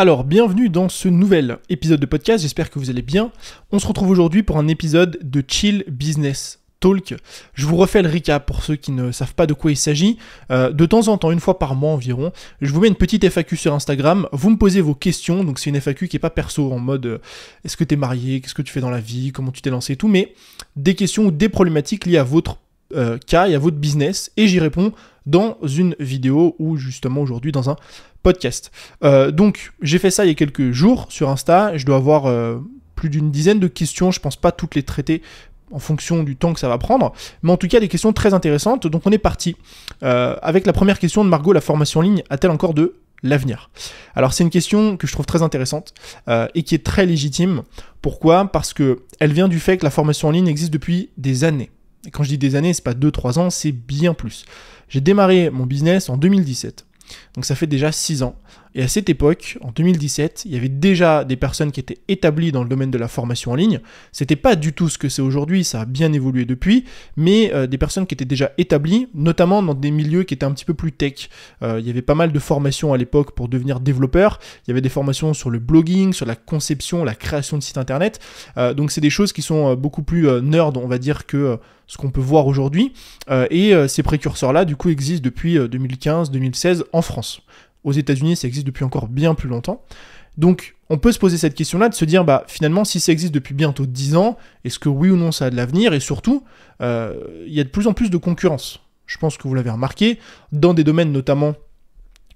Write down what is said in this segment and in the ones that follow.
Alors, bienvenue dans ce nouvel épisode de podcast, j'espère que vous allez bien. On se retrouve aujourd'hui pour un épisode de Chill Business Talk. Je vous refais le recap pour ceux qui ne savent pas de quoi il s'agit. Euh, de temps en temps, une fois par mois environ, je vous mets une petite FAQ sur Instagram. Vous me posez vos questions. Donc c'est une FAQ qui est pas perso en mode euh, est-ce que tu es marié, qu'est-ce que tu fais dans la vie, comment tu t'es lancé et tout, mais des questions ou des problématiques liées à votre euh, cas et à votre business. Et j'y réponds dans une vidéo ou justement aujourd'hui dans un euh, donc, j'ai fait ça il y a quelques jours sur Insta. Je dois avoir euh, plus d'une dizaine de questions. Je pense pas toutes les traiter en fonction du temps que ça va prendre. Mais en tout cas, des questions très intéressantes. Donc, on est parti euh, avec la première question de Margot. La formation en ligne a-t-elle encore de l'avenir Alors, c'est une question que je trouve très intéressante et qui est très légitime. Pourquoi Parce que elle vient du fait que la formation en ligne existe depuis des années. Et quand je dis des années, c'est pas 2-3 ans, c'est bien plus. J'ai démarré mon business en 2017. Donc ça fait déjà 6 ans et à cette époque, en 2017, il y avait déjà des personnes qui étaient établies dans le domaine de la formation en ligne. C'était pas du tout ce que c'est aujourd'hui, ça a bien évolué depuis, mais euh, des personnes qui étaient déjà établies, notamment dans des milieux qui étaient un petit peu plus tech. Euh, il y avait pas mal de formations à l'époque pour devenir développeur. Il y avait des formations sur le blogging, sur la conception, la création de sites internet. Euh, donc c'est des choses qui sont beaucoup plus nerd, on va dire, que ce qu'on peut voir aujourd'hui. et ces précurseurs-là, du coup, existent depuis 2015-2016 en France. Aux États-Unis, ça existe depuis encore bien plus longtemps. Donc, on peut se poser cette question-là, de se dire, bah, finalement, si ça existe depuis bientôt 10 ans, est-ce que oui ou non ça a de l'avenir Et surtout, euh, il y a de plus en plus de concurrence. Je pense que vous l'avez remarqué, dans des domaines notamment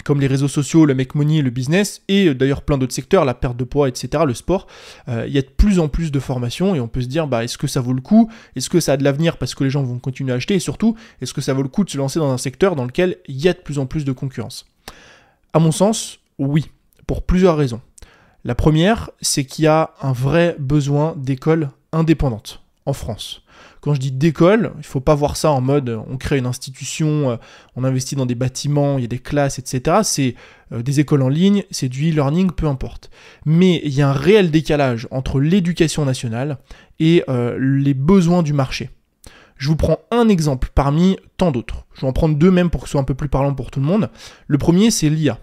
comme les réseaux sociaux, le make money, le business, et euh, d'ailleurs plein d'autres secteurs, la perte de poids, etc., le sport, euh, il y a de plus en plus de formations et on peut se dire, bah, est-ce que ça vaut le coup Est-ce que ça a de l'avenir parce que les gens vont continuer à acheter Et surtout, est-ce que ça vaut le coup de se lancer dans un secteur dans lequel il y a de plus en plus de concurrence à mon sens, oui, pour plusieurs raisons. La première, c'est qu'il y a un vrai besoin d'écoles indépendantes en France. Quand je dis d'école, il faut pas voir ça en mode euh, on crée une institution, euh, on investit dans des bâtiments, il y a des classes, etc. C'est euh, des écoles en ligne, c'est du e-learning, peu importe. Mais il y a un réel décalage entre l'éducation nationale et les besoins du marché. Je vous prends un exemple parmi tant d'autres. Je vais en prendre deux même pour que ce soit un peu plus parlant pour tout le monde. Le premier, c'est l'IA.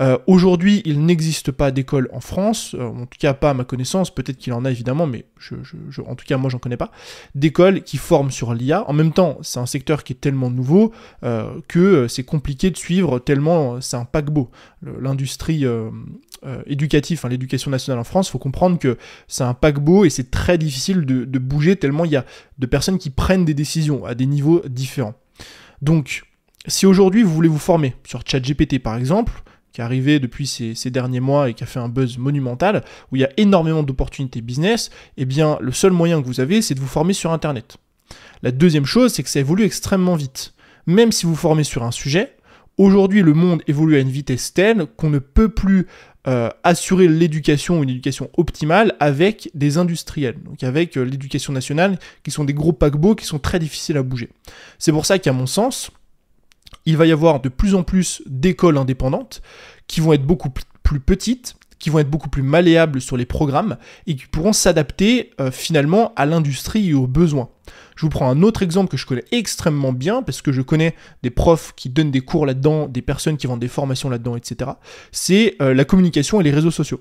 Euh, aujourd'hui, il n'existe pas d'école en France, euh, en tout cas pas à ma connaissance, peut-être qu'il en a évidemment, mais en tout cas moi j'en connais pas, d'école qui forme sur l'IA. En même temps, c'est un secteur qui est tellement nouveau euh, que c'est compliqué de suivre tellement c'est un paquebot. L'industrie euh, éducatif, hein, l'éducation nationale en France, il faut comprendre que c'est un paquebot et c'est très difficile de, bouger tellement il y a de personnes qui prennent des décisions à des niveaux différents. Donc, si aujourd'hui vous voulez vous former sur ChatGPT par exemple, qui est arrivé depuis ces, ces, derniers mois et qui a fait un buzz monumental, où il y a énormément d'opportunités business, eh bien le seul moyen que vous avez, c'est de vous former sur Internet. La deuxième chose, c'est que ça évolue extrêmement vite. Même si vous formez sur un sujet, aujourd'hui le monde évolue à une vitesse telle qu'on ne peut plus euh, assurer l'éducation, une éducation optimale avec des industriels, donc avec euh, l'éducation nationale, qui sont des gros paquebots qui sont très difficiles à bouger. C'est pour ça qu'à mon sens, il va y avoir de plus en plus d'écoles indépendantes qui vont être beaucoup plus petites, qui vont être beaucoup plus malléables sur les programmes et qui pourront s'adapter euh, finalement à l'industrie et aux besoins. Je vous prends un autre exemple que je connais extrêmement bien, parce que je connais des profs qui donnent des cours là-dedans, des personnes qui vendent des formations là-dedans, etc. C'est euh, la communication et les réseaux sociaux.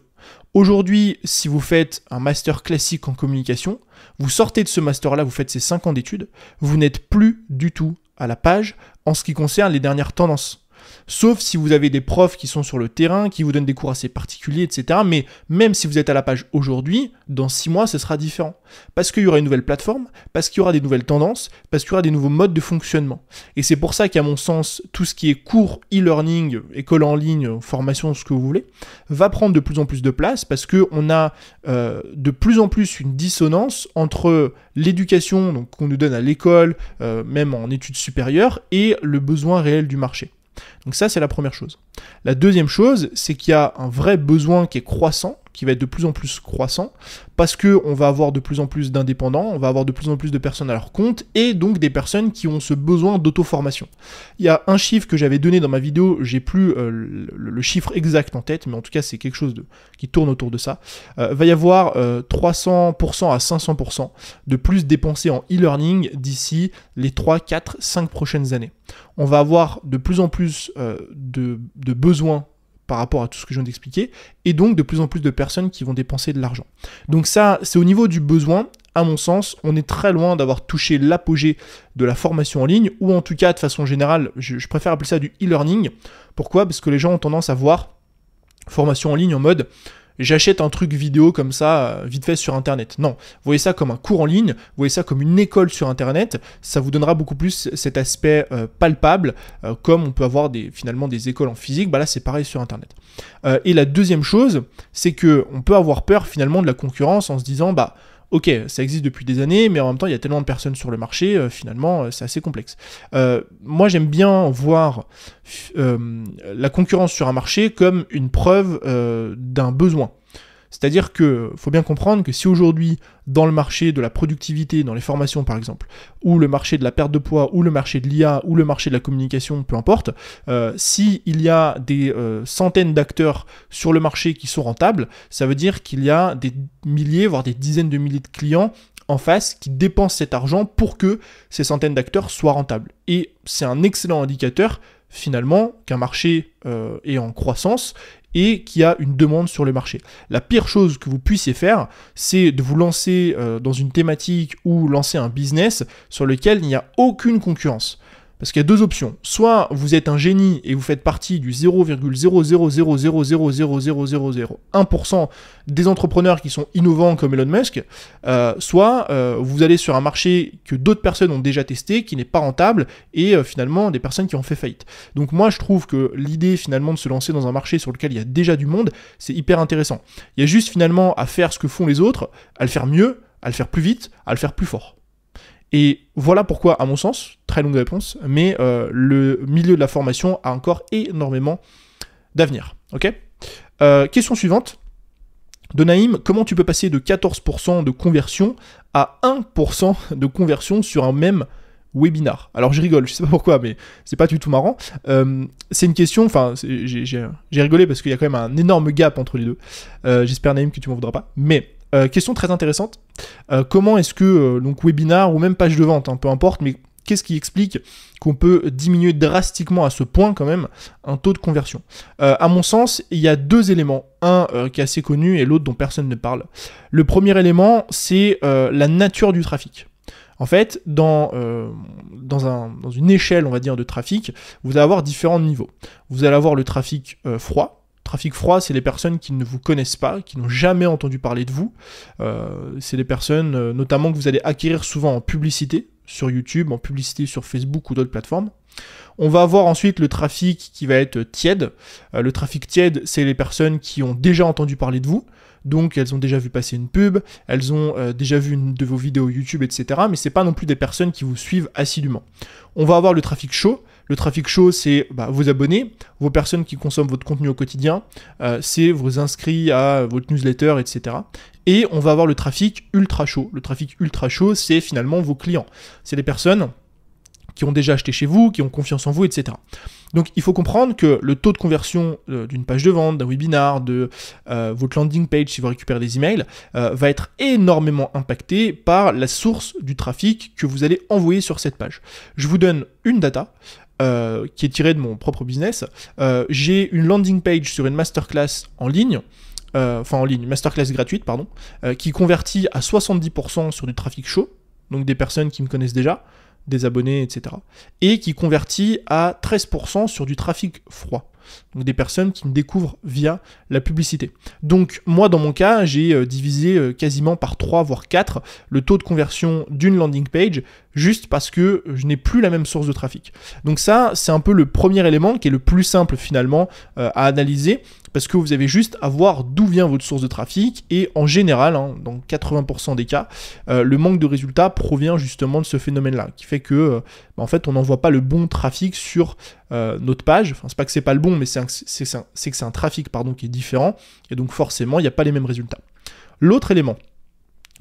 Aujourd'hui, si vous faites un master classique en communication, vous sortez de ce master-là, vous faites ces 5 ans d'études, vous n'êtes plus du tout à la page en ce qui concerne les dernières tendances. Sauf si vous avez des profs qui sont sur le terrain, qui vous donnent des cours assez particuliers, etc. Mais même si vous êtes à la page aujourd'hui, dans six mois, ce sera différent. Parce qu'il y aura une nouvelle plateforme, parce qu'il y aura des nouvelles tendances, parce qu'il y aura des nouveaux modes de fonctionnement. Et c'est pour ça qu'à mon sens, tout ce qui est cours, e-learning, école en ligne, formation, ce que vous voulez, va prendre de plus en plus de place parce qu'on a euh, de plus en plus une dissonance entre l'éducation qu'on nous donne à l'école, euh, même en études supérieures, et le besoin réel du marché. Donc ça, c'est la première chose. La deuxième chose, c'est qu'il y a un vrai besoin qui est croissant qui va être de plus en plus croissant, parce que on va avoir de plus en plus d'indépendants, on va avoir de plus en plus de personnes à leur compte, et donc des personnes qui ont ce besoin d'auto-formation. Il y a un chiffre que j'avais donné dans ma vidéo, j'ai plus euh, le, chiffre exact en tête, mais en tout cas c'est quelque chose de, qui tourne autour de ça. Euh, va y avoir 300% euh, à 500% de plus dépensés en e-learning d'ici les 3, 4, 5 prochaines années. On va avoir de plus en plus euh, de besoins par rapport à tout ce que je viens d'expliquer, et donc de plus en plus de personnes qui vont dépenser de l'argent. Donc ça, c'est au niveau du besoin, à mon sens, on est très loin d'avoir touché l'apogée de la formation en ligne, ou en tout cas de façon générale, je, préfère appeler ça du e-learning. Pourquoi Parce que les gens ont tendance à voir formation en ligne en mode j'achète un truc vidéo comme ça, euh, vite fait sur Internet. Non, voyez ça comme un cours en ligne, voyez ça comme une école sur Internet, ça vous donnera beaucoup plus cet aspect euh, palpable, euh, comme on peut avoir des, finalement des écoles en physique, bah là c'est pareil sur Internet. et la deuxième chose, c'est que on peut avoir peur finalement de la concurrence en se disant, bah ok, ça existe depuis des années, mais en même temps, il y a tellement de personnes sur le marché, euh, finalement, euh, c'est assez complexe. Euh, moi, j'aime bien voir la concurrence sur un marché comme une preuve d'un besoin. C'est-à-dire que faut bien comprendre que si aujourd'hui, dans le marché de la productivité, dans les formations par exemple, ou le marché de la perte de poids, ou le marché de l'IA, ou le marché de la communication, peu importe, s'il euh, si il y a des euh, centaines d'acteurs sur le marché qui sont rentables, ça veut dire qu'il y a des milliers, voire des dizaines de milliers de clients en face qui dépensent cet argent pour que ces centaines d'acteurs soient rentables. Et c'est un excellent indicateur finalement qu'un marché euh, est en croissance et qui a une demande sur le marché. La pire chose que vous puissiez faire, c'est de vous lancer euh, dans une thématique ou lancer un business sur lequel il n'y a aucune concurrence. Parce qu'il y a deux options. Soit vous êtes un génie et vous faites partie du 0,000000001% des entrepreneurs qui sont innovants comme Elon Musk, soit vous allez sur un marché que d'autres personnes ont déjà testé, qui n'est pas rentable, et finalement des personnes qui ont fait faillite. Donc moi je trouve que l'idée finalement de se lancer dans un marché sur lequel il y a déjà du monde, c'est hyper intéressant. Il y a juste finalement à faire ce que font les autres, à le faire mieux, à le faire plus vite, à le faire plus fort. Et voilà pourquoi, à mon sens, très longue réponse, mais euh, le milieu de la formation a encore énormément d'avenir. Ok euh, Question suivante de Naïm, comment tu peux passer de 14% de conversion à 1% de conversion sur un même webinar. Alors je rigole, je sais pas pourquoi, mais c'est pas du tout marrant. Euh, c'est une question, enfin j'ai rigolé parce qu'il y a quand même un énorme gap entre les deux. J'espère Naïm que tu m'en voudras pas. Mais question très intéressante, euh, comment est-ce que, euh, donc webinar ou même page de vente, hein, peu importe, mais qu'est-ce qui explique qu'on peut diminuer drastiquement à ce point quand même un taux de conversion euh, À mon sens, il y a deux éléments. Un qui est assez connu et l'autre dont personne ne parle. Le premier élément, c'est la nature du trafic. En fait, dans, dans, une échelle, on va dire, de trafic, vous allez avoir différents niveaux. Vous allez avoir le trafic froid, Trafic froid, c'est les personnes qui ne vous connaissent pas, qui n'ont jamais entendu parler de vous. Euh, c'est les personnes euh, notamment que vous allez acquérir souvent en publicité sur YouTube, en publicité sur Facebook ou d'autres plateformes. On va avoir ensuite le trafic qui va être tiède. Euh, le trafic tiède, c'est les personnes qui ont déjà entendu parler de vous. Donc elles ont déjà vu passer une pub, elles ont déjà vu une de vos vidéos YouTube, etc. Mais ce n'est pas non plus des personnes qui vous suivent assidûment. On va avoir le trafic chaud. Le trafic chaud, c'est bah, vos abonnés, vos personnes qui consomment votre contenu au quotidien, euh, c'est vos inscrits à votre newsletter, etc. Et on va avoir le trafic ultra chaud. Le trafic ultra chaud, c'est finalement vos clients. C'est les personnes qui ont déjà acheté chez vous, qui ont confiance en vous, etc. Donc il faut comprendre que le taux de conversion euh, d'une page de vente, d'un webinar, de euh, votre landing page si vous récupérez des emails, va être énormément impacté par la source du trafic que vous allez envoyer sur cette page. Je vous donne une data. Euh, qui est tiré de mon propre business. Euh, j'ai une landing page sur une masterclass en ligne, euh, enfin en ligne, masterclass gratuite, pardon, qui convertit à 70% sur du trafic chaud, donc des personnes qui me connaissent déjà, des abonnés, etc. Et qui convertit à 13% sur du trafic froid. Donc des personnes qui me découvrent via la publicité. Donc moi dans mon cas, j'ai divisé quasiment par 3 voire 4 le taux de conversion d'une landing page juste parce que je n'ai plus la même source de trafic. Donc ça, c'est un peu le premier élément qui est le plus simple finalement euh, à analyser, parce que vous avez juste à voir d'où vient votre source de trafic, et en général, hein, dans 80% des cas, euh, le manque de résultats provient justement de ce phénomène-là, qui fait que euh, bah, en fait on n'envoie pas le bon trafic sur notre page. Enfin, c'est pas que c'est pas le bon, mais c'est que c'est un trafic pardon, qui est différent, et donc forcément, il n'y a pas les mêmes résultats. L'autre élément,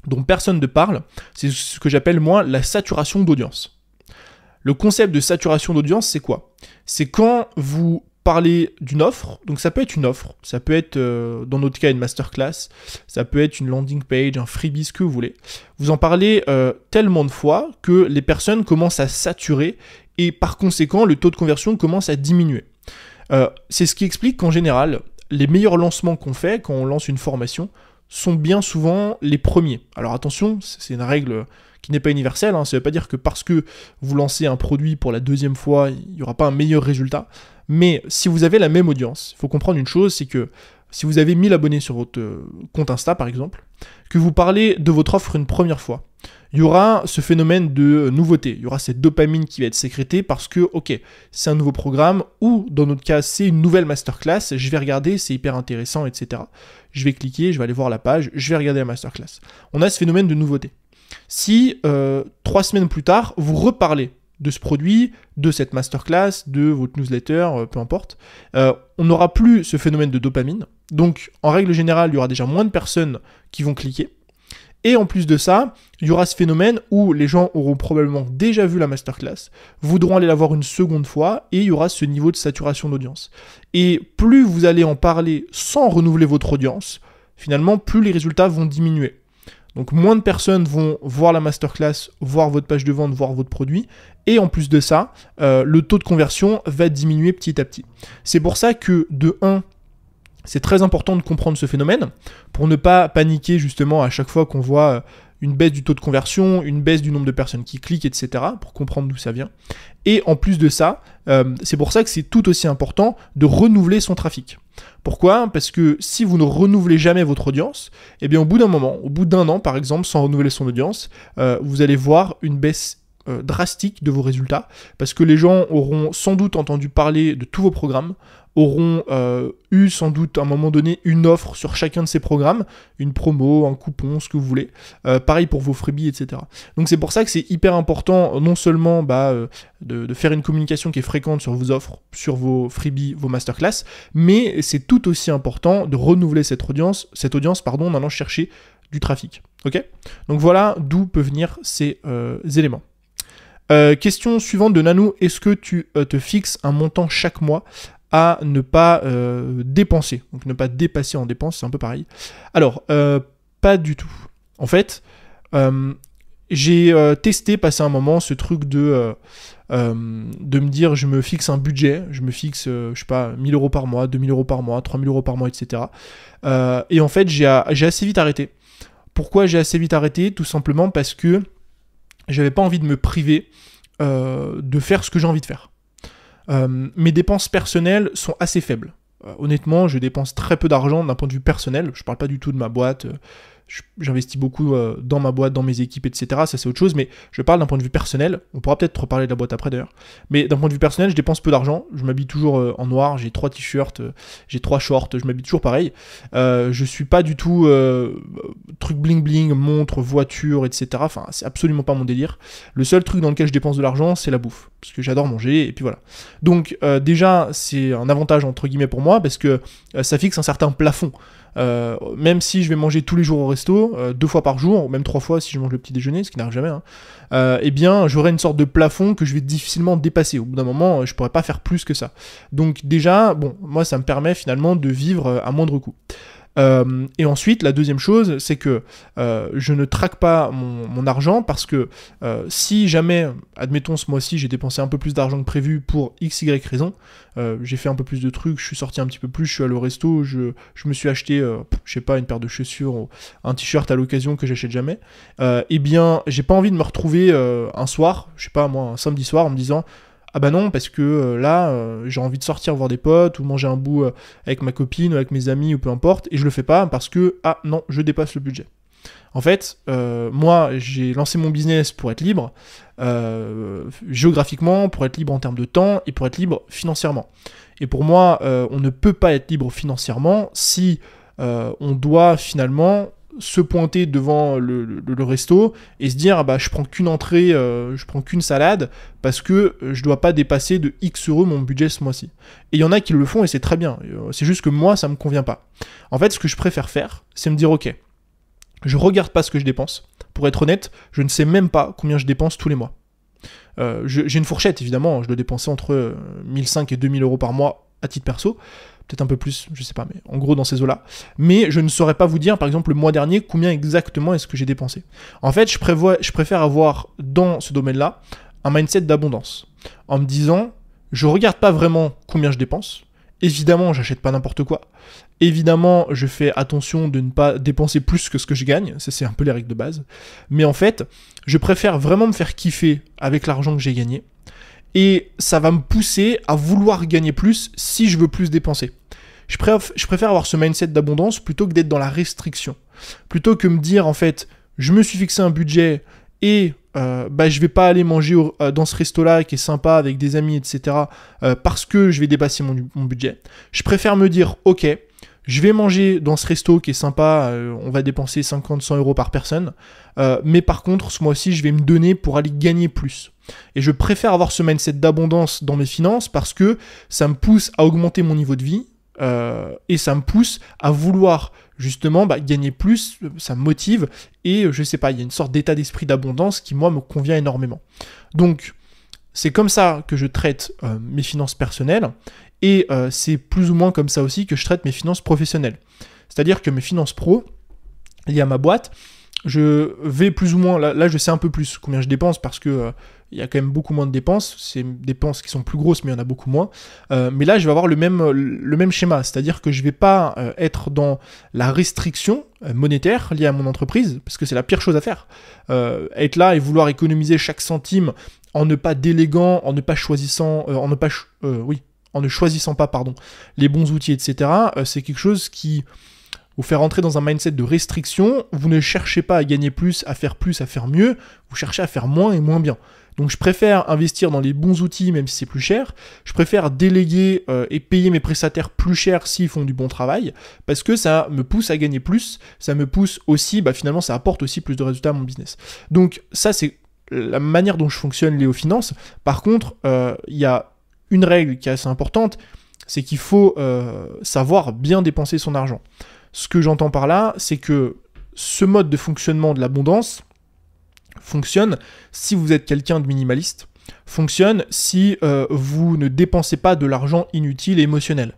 dont personne ne parle, c'est ce que j'appelle moi la saturation d'audience. Le concept de saturation d'audience, c'est quoi C'est quand vous parlez d'une offre, donc ça peut être une offre, ça peut être euh, dans notre cas une masterclass, ça peut être une landing page, un freebie, ce que vous voulez. Vous en parlez euh, tellement de fois que les personnes commencent à saturer et par conséquent le taux de conversion commence à diminuer. Euh, c'est ce qui explique qu'en général, les meilleurs lancements qu'on fait quand on lance une formation, sont bien souvent les premiers. Alors attention, c'est une règle qui n'est pas universelle, hein. ça ne veut pas dire que parce que vous lancez un produit pour la deuxième fois, il n'y aura pas un meilleur résultat, mais si vous avez la même audience, il faut comprendre une chose, c'est que si vous avez 1000 abonnés sur votre euh, compte Insta par exemple, que vous parlez de votre offre une première fois, il y aura ce phénomène de nouveauté, il y aura cette dopamine qui va être sécrétée parce que, ok, c'est un nouveau programme ou dans notre cas, c'est une nouvelle masterclass, je vais regarder, c'est hyper intéressant, etc. Je vais cliquer, je vais aller voir la page, je vais regarder la masterclass. On a ce phénomène de nouveauté. Si euh, trois semaines plus tard, vous reparlez de ce produit, de cette masterclass, de votre newsletter, euh, peu importe, euh, on n'aura plus ce phénomène de dopamine. Donc, en règle générale, il y aura déjà moins de personnes qui vont cliquer. Et en plus de ça, il y aura ce phénomène où les gens auront probablement déjà vu la masterclass, voudront aller la voir une seconde fois, et il y aura ce niveau de saturation d'audience. Et plus vous allez en parler sans renouveler votre audience, finalement, plus les résultats vont diminuer. Donc moins de personnes vont voir la masterclass, voir votre page de vente, voir votre produit. Et en plus de ça, euh, le taux de conversion va diminuer petit à petit. C'est pour ça que de 1, c'est très important de comprendre ce phénomène pour ne pas paniquer justement à chaque fois qu'on voit euh, une baisse du taux de conversion, une baisse du nombre de personnes qui cliquent, etc., pour comprendre d'où ça vient. Et en plus de ça, euh, c'est pour ça que c'est tout aussi important de renouveler son trafic. Pourquoi Parce que si vous ne renouvelez jamais votre audience, eh bien au bout d'un moment, au bout d'un an par exemple, sans renouveler son audience, euh, vous allez voir une baisse euh, drastique de vos résultats, parce que les gens auront sans doute entendu parler de tous vos programmes, auront euh, eu sans doute à un moment donné une offre sur chacun de ces programmes, une promo, un coupon, ce que vous voulez. Euh, pareil pour vos freebies, etc. Donc c'est pour ça que c'est hyper important non seulement bah, euh, de, faire une communication qui est fréquente sur vos offres, sur vos freebies, vos masterclass, mais c'est tout aussi important de renouveler cette audience, cette audience pardon, en allant chercher du trafic. Ok Donc voilà d'où peuvent venir ces éléments. question suivante de Nanou, est-ce que tu te fixes un montant chaque mois à ne pas euh, dépenser. Donc ne pas dépasser en dépenses, c'est un peu pareil. Alors, euh, pas du tout. En fait, euh, j'ai testé, passé un moment, ce truc de, de me dire je me fixe un budget, je me fixe, je sais pas, 1000 euros par mois, 2000 euros par mois, 3000 euros par mois, etc. et en fait, j'ai assez vite arrêté. Pourquoi j'ai assez vite arrêté Tout simplement parce que j'avais pas envie de me priver de faire ce que j'ai envie de faire. Euh, mes dépenses personnelles sont assez faibles. Euh, honnêtement, je dépense très peu d'argent d'un point de vue personnel. Je parle pas du tout de ma boîte, euh, j'investis beaucoup euh, dans ma boîte, dans mes équipes, etc. Ça, c'est autre chose, mais je parle d'un point de vue personnel. On pourra peut-être reparler de la boîte après d'ailleurs. Mais d'un point de vue personnel, je dépense peu d'argent. Je m'habille toujours euh, en noir, j'ai trois t-shirts, euh, j'ai trois shorts, je m'habille toujours pareil. je suis pas du tout truc bling bling, montre, voiture, etc. Enfin, c'est absolument pas mon délire. Le seul truc dans lequel je dépense de l'argent, c'est la bouffe. Parce que j'adore manger, et puis voilà. Donc, déjà, c'est un avantage entre guillemets pour moi, parce que ça fixe un certain plafond. Euh, même si je vais manger tous les jours au resto, euh, deux fois par jour, ou même trois fois si je mange le petit déjeuner, ce qui n'arrive jamais, hein, euh, eh bien j'aurai une sorte de plafond que je vais difficilement dépasser. Au bout d'un moment, je pourrai pas faire plus que ça. Donc déjà, bon, moi ça me permet finalement de vivre à moindre coût. Euh, et ensuite, la deuxième chose, c'est que euh, je ne traque pas mon, argent parce que euh, si jamais, admettons ce mois-ci, j'ai dépensé un peu plus d'argent que prévu pour x, y raison, j'ai fait un peu plus de trucs, je suis sorti un petit peu plus, je suis allé au resto, je, me suis acheté, je sais pas, une paire de chaussures, ou un t-shirt à l'occasion que j'achète jamais, eh bien, j'ai pas envie de me retrouver un soir, je sais pas moi, un samedi soir en me disant ah bah non, parce que euh, là, euh, j'ai envie de sortir voir des potes ou manger un bout euh, avec ma copine ou avec mes amis ou peu importe, et je le fais pas parce que, ah non, je dépasse le budget. En fait, moi, j'ai lancé mon business pour être libre, géographiquement, pour être libre en termes de temps et pour être libre financièrement. Et pour moi, on ne peut pas être libre financièrement si on doit finalement se pointer devant le, resto et se dire ah bah je prends qu'une entrée, euh, je prends qu'une salade parce que euh, je dois pas dépasser de X euros mon budget ce mois-ci. Et il y en a qui le font et c'est très bien. Euh, c'est juste que moi ça me convient pas. En fait, ce que je préfère faire, c'est me dire ok, je regarde pas ce que je dépense. Pour être honnête, je ne sais même pas combien je dépense tous les mois. j'ai une fourchette évidemment, je dois dépenser entre 1500 et 2000 euros par mois à titre perso peut-être un peu plus, je sais pas, mais en gros dans ces eaux-là. Mais je ne saurais pas vous dire, par exemple, le mois dernier, combien exactement est-ce que j'ai dépensé. En fait, je, prévois, je préfère avoir dans ce domaine-là un mindset d'abondance, en me disant, je regarde pas vraiment combien je dépense. Évidemment, j'achète pas n'importe quoi. Évidemment, je fais attention de ne pas dépenser plus que ce que je gagne. Ça, c'est un peu les règles de base. Mais en fait, je préfère vraiment me faire kiffer avec l'argent que j'ai gagné. Et ça va me pousser à vouloir gagner plus si je veux plus dépenser. Je, je préfère avoir ce mindset d'abondance plutôt que d'être dans la restriction. Plutôt que me dire en fait, je me suis fixé un budget et euh, bah, je ne vais pas aller manger euh, dans ce resto-là qui est sympa avec des amis, etc. Euh, parce que je vais dépasser mon, mon, budget. Je préfère me dire, ok, je vais manger dans ce resto qui est sympa, on va dépenser 50-100 euros par personne. mais par contre, ce mois-ci, je vais me donner pour aller gagner plus. Et je préfère avoir ce mindset d'abondance dans mes finances parce que ça me pousse à augmenter mon niveau de vie, euh, et ça me pousse à vouloir justement bah, gagner plus, ça me motive, et euh, je sais pas, il y a une sorte d'état d'esprit d'abondance qui, moi, me convient énormément. Donc, c'est comme ça que je traite euh, mes finances personnelles, et c'est plus ou moins comme ça aussi que je traite mes finances professionnelles. C'est-à-dire que mes finances pro, liées à ma boîte, je vais plus ou moins, là, je sais un peu plus combien je dépense parce que il y a quand même beaucoup moins de dépenses. C'est des dépenses qui sont plus grosses, mais il y en a beaucoup moins. Euh, mais là, je vais avoir le même, le même schéma, c'est-à-dire que je ne vais pas euh, être dans la restriction euh, monétaire liée à mon entreprise, parce que c'est la pire chose à faire. être là et vouloir économiser chaque centime en ne pas déléguant, en ne pas choisissant, en ne pas, oui, en ne choisissant pas, pardon, les bons outils, etc. c'est quelque chose qui vous fait rentrer dans un mindset de restriction, vous ne cherchez pas à gagner plus, à faire plus, à faire mieux, vous cherchez à faire moins et moins bien. Donc je préfère investir dans les bons outils même si c'est plus cher. Je préfère déléguer euh, et payer mes prestataires plus cher s'ils font du bon travail parce que ça me pousse à gagner plus. Ça me pousse aussi, bah, finalement, ça apporte aussi plus de résultats à mon business. Donc ça, c'est la manière dont je fonctionne Léo finances. Par contre, euh, il y a une règle qui est assez importante, c'est qu'il faut euh, savoir bien dépenser son argent. Ce que j'entends par là, c'est que ce mode de fonctionnement de l'abondance, fonctionne si vous êtes quelqu'un de minimaliste, fonctionne si euh, vous ne dépensez pas de l'argent inutile et émotionnel.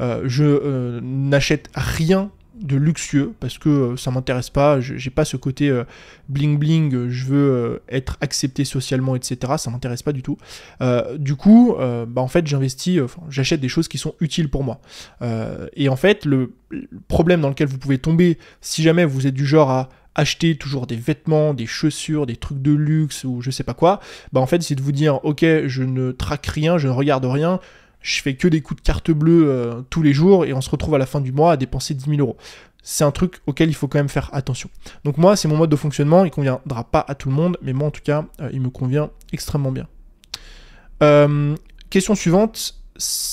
Euh, je euh, n'achète rien de luxueux parce que ça m'intéresse pas, j'ai pas ce côté bling bling, je veux être accepté socialement, etc. Ça m'intéresse pas du tout. du coup, bah, en fait, j'investis, j'achète des choses qui sont utiles pour moi. et en fait, le problème dans lequel vous pouvez tomber si jamais vous êtes du genre à acheter toujours des vêtements, des chaussures, des trucs de luxe ou je sais pas quoi, bah en fait c'est de vous dire ok je ne traque rien, je ne regarde rien, je fais que des coups de carte bleue euh, tous les jours et on se retrouve à la fin du mois à dépenser 10 000 euros. C'est un truc auquel il faut quand même faire attention. Donc moi c'est mon mode de fonctionnement, il conviendra pas à tout le monde, mais moi en tout cas euh, il me convient extrêmement bien. Euh, question suivante,